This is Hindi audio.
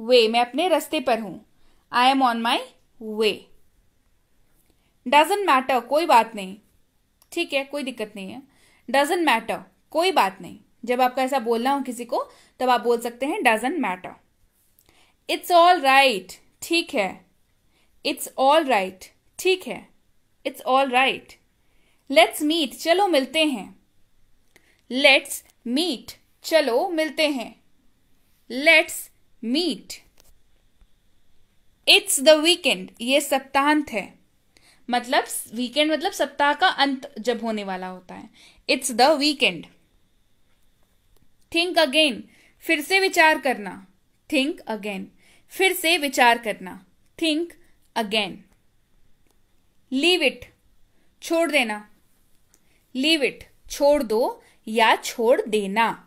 वे मैं अपने रास्ते पर हूं I am on my way doesn't matter कोई बात नहीं ठीक है कोई दिक्कत नहीं है डजेंट मैटर कोई बात नहीं जब आपको ऐसा बोलना हो किसी को तब आप बोल सकते हैं doesn't matter it's all right ठीक है इट्स ऑल राइट ठीक है it's all right let's meet चलो मिलते हैं लेट्स मीट चलो मिलते हैं let's meet it's the weekend ये सप्ताहांत है मतलब वीकेंड मतलब सप्ताह का अंत जब होने वाला होता है it's the weekend think again फिर से विचार करना थिंक अगेन फिर से विचार करना थिंक अगेन लीव इट छोड़ देना लीव इट छोड़ दो या छोड़ देना